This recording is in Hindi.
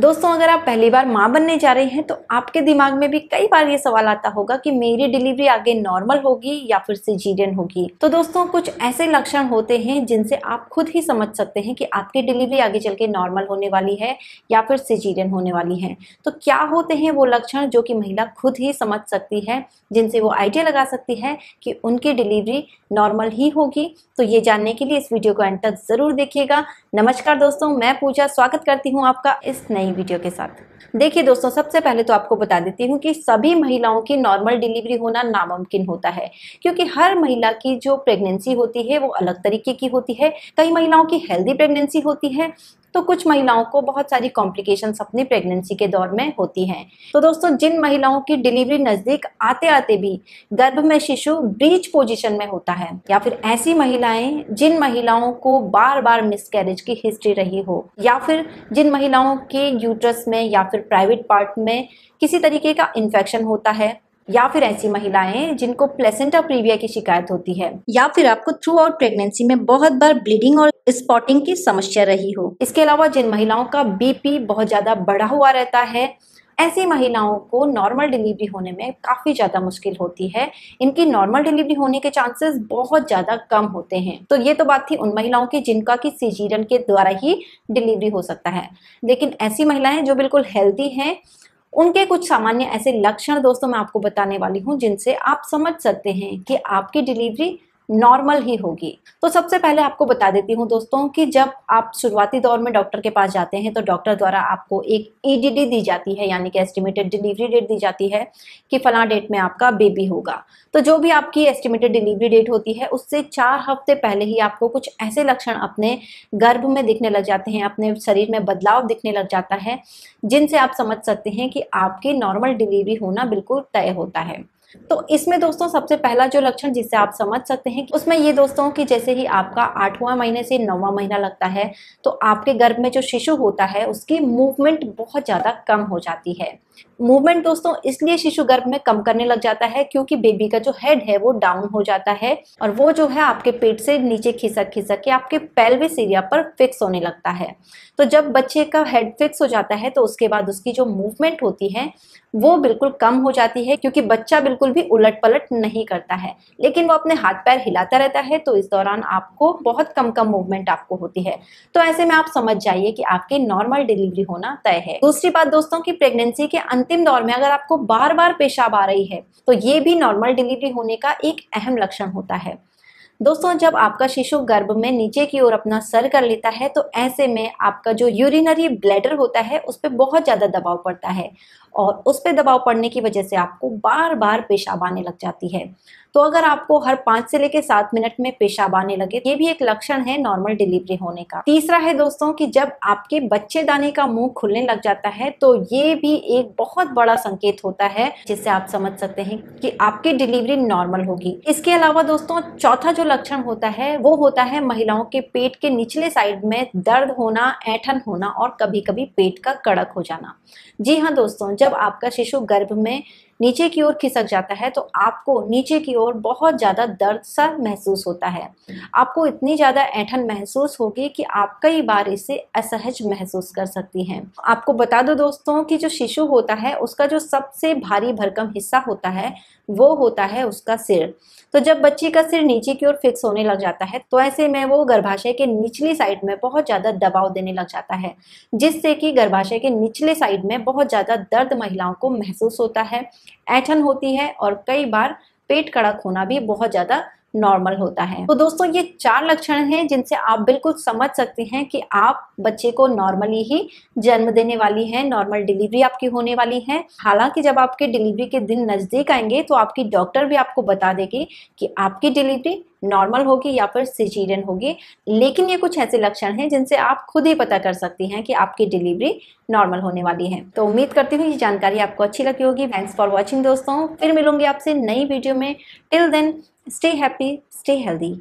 दोस्तों अगर आप पहली बार माँ बनने जा रहे हैं तो आपके दिमाग में भी कई बार ये सवाल आता होगा कि मेरी डिलीवरी आगे नॉर्मल होगी या फिर सिजीरियन होगी तो दोस्तों कुछ ऐसे लक्षण होते हैं जिनसे आप खुद ही समझ सकते हैं कि आपकी डिलीवरी आगे चल के नॉर्मल होने वाली है या फिर सीजीडियन होने वाली है तो क्या होते हैं वो लक्षण जो कि महिला खुद ही समझ सकती है जिनसे वो आइडिया लगा सकती है कि उनकी डिलीवरी नॉर्मल ही होगी तो ये जानने के लिए इस वीडियो को एंड तक जरूर देखिएगा नमस्कार दोस्तों मैं पूजा स्वागत करती हूँ आपका इस नई नई वीडियो के साथ देखिए दोस्तों सबसे पहले तो आपको बता देती हूँ कि सभी महिलाओं की नॉर्मल डिलीवरी होना नामुमकिन होता है क्योंकि हर महिला की जो प्रेगनेंसी होती है वो अलग तरीके की होती है कई महिलाओं की हेल्दी प्रेगनेंसी होती है तो कुछ महिलाओं को बहुत सारी कॉम्प्लिकेशन अपनी प्रेगनेंसी के दौर में होती हैं तो दोस्तों जिन महिलाओं की डिलीवरी नज़दीक आते आते भी गर्भ में शिशु ब्रीच पोजीशन में होता है या फिर ऐसी महिलाएं जिन महिलाओं को बार बार मिसकैरेज की हिस्ट्री रही हो या फिर जिन महिलाओं के यूट्रस में या फिर प्राइवेट पार्ट में किसी तरीके का इन्फेक्शन होता है या फिर ऐसी महिलाएं जिनको प्लेसेंटा प्रीविया की शिकायत होती है या फिर आपको थ्रू आउट प्रेगनेंसी में बहुत बार ब्लीडिंग और स्पॉटिंग की समस्या रही हो इसके अलावा जिन महिलाओं का बीपी बहुत ज़्यादा बढ़ा हुआ रहता है ऐसी महिलाओं को नॉर्मल डिलीवरी होने में काफ़ी ज़्यादा मुश्किल होती है इनकी नॉर्मल डिलीवरी होने के चांसेस बहुत ज़्यादा कम होते हैं तो ये तो बात थी उन महिलाओं की जिनका कि सीजीरन के द्वारा ही डिलीवरी हो सकता है लेकिन ऐसी महिलाएं जो बिल्कुल हेल्दी हैं उनके कुछ सामान्य ऐसे लक्षण दोस्तों मैं आपको बताने वाली हूँ जिनसे आप समझ सकते हैं कि आपकी डिलीवरी नॉर्मल ही होगी तो सबसे पहले आपको बता देती हूँ दोस्तों कि जब आप शुरुआती दौर में डॉक्टर के पास जाते हैं तो डॉक्टर द्वारा आपको एक ईडीडी e दी जाती है यानी कि एस्टिमेटेड डिलीवरी डेट दी जाती है कि फला डेट में आपका बेबी होगा तो जो भी आपकी एस्टिमेटेड डिलीवरी डेट होती है उससे चार हफ्ते पहले ही आपको कुछ ऐसे लक्षण अपने गर्भ में दिखने लग जाते हैं अपने शरीर में बदलाव दिखने लग जाता है जिनसे आप समझ सकते हैं कि आपकी नॉर्मल डिलीवरी होना बिल्कुल तय होता है तो इसमें दोस्तों सबसे पहला जो लक्षण जिससे आप समझ सकते हैं उसमें ये दोस्तों कि जैसे ही आपका आठवां महीने से नौवां महीना लगता है तो आपके गर्भ में जो शिशु होता है उसकी मूवमेंट बहुत ज़्यादा कम हो जाती है मूवमेंट दोस्तों इसलिए शिशु गर्भ में कम करने लग जाता है क्योंकि बेबी का जो हेड है वो डाउन हो जाता है और वो जो है आपके पेट से नीचे खिसक खिसक के आपके पेल्विस एरिया पर फिक्स होने लगता है तो जब बच्चे का हेड फिक्स हो जाता है तो उसके बाद उसकी जो मूवमेंट होती है वो बिल्कुल कम हो जाती है क्योंकि बच्चा बिल्कुल भी उलट पलट नहीं करता है लेकिन वो अपने हाथ पैर हिलाता रहता है तो इस दौरान आपको बहुत कम कम मूवमेंट आपको होती है तो ऐसे में आप समझ जाइए कि आपकी नॉर्मल डिलीवरी होना तय है दूसरी बात दोस्तों की प्रेगनेंसी के अंतिम दौर में अगर आपको बार बार पेशाब आ रही है तो ये भी नॉर्मल डिलीवरी होने का एक अहम लक्षण होता है दोस्तों जब आपका शिशु गर्भ में नीचे की ओर अपना सर कर लेता है तो ऐसे में आपका जो यूरिनरी ब्लैडर होता है उस पर बहुत ज़्यादा दबाव पड़ता है और उस पर दबाव पड़ने की वजह से आपको बार बार पेशाब आने लग जाती है तो अगर आपको हर पाँच से लेकर सात मिनट में पेशाब आने लगे ये भी एक लक्षण है नॉर्मल डिलीवरी होने का तीसरा है दोस्तों कि जब आपके बच्चे दाने का मुंह खुलने लग जाता है तो ये भी एक बहुत बड़ा संकेत होता है जिससे आप समझ सकते हैं कि आपकी डिलीवरी नॉर्मल होगी इसके अलावा दोस्तों चौथा जो लक्षण होता है वो होता है महिलाओं के पेट के निचले साइड में दर्द होना ऐठन होना और कभी कभी पेट का कड़क हो जाना जी हाँ दोस्तों जब आपका शिशु गर्भ में नीचे की ओर खिसक जाता है तो आपको नीचे की ओर बहुत ज़्यादा दर्द सा महसूस होता है आपको इतनी ज़्यादा ऐठन महसूस होगी कि आप कई बार इसे असहज महसूस कर सकती हैं आपको बता दो दोस्तों कि जो शिशु होता है उसका जो सबसे भारी भरकम हिस्सा होता है वो होता है उसका सिर तो जब बच्चे का सिर नीचे की ओर फिक्स होने लग जाता है तो ऐसे में वो गर्भाशय के निचली साइड में बहुत ज़्यादा दबाव देने लग जाता है जिससे कि गर्भाशय के निचले साइड में बहुत ज़्यादा दर्द महिलाओं को महसूस होता है ऐठन होती है और कई बार पेट कड़क होना भी बहुत ज़्यादा नॉर्मल होता है तो दोस्तों ये चार लक्षण हैं जिनसे आप बिल्कुल समझ सकते हैं कि आप बच्चे को नॉर्मली ही जन्म देने वाली हैं नॉर्मल डिलीवरी आपकी होने वाली है हालांकि जब आपके डिलीवरी के दिन नज़दीक आएंगे तो आपकी डॉक्टर भी आपको बता देगी कि आपकी डिलीवरी नॉर्मल होगी या फिर सिजीरियन होगी लेकिन ये कुछ ऐसे लक्षण हैं जिनसे आप खुद ही पता कर सकती हैं कि आपकी डिलीवरी नॉर्मल होने वाली है तो उम्मीद करती हूँ ये जानकारी आपको अच्छी लगी होगी थैंक्स फॉर वॉचिंग दोस्तों फिर मिलूंगी आपसे नई वीडियो में till then stay happy stay healthy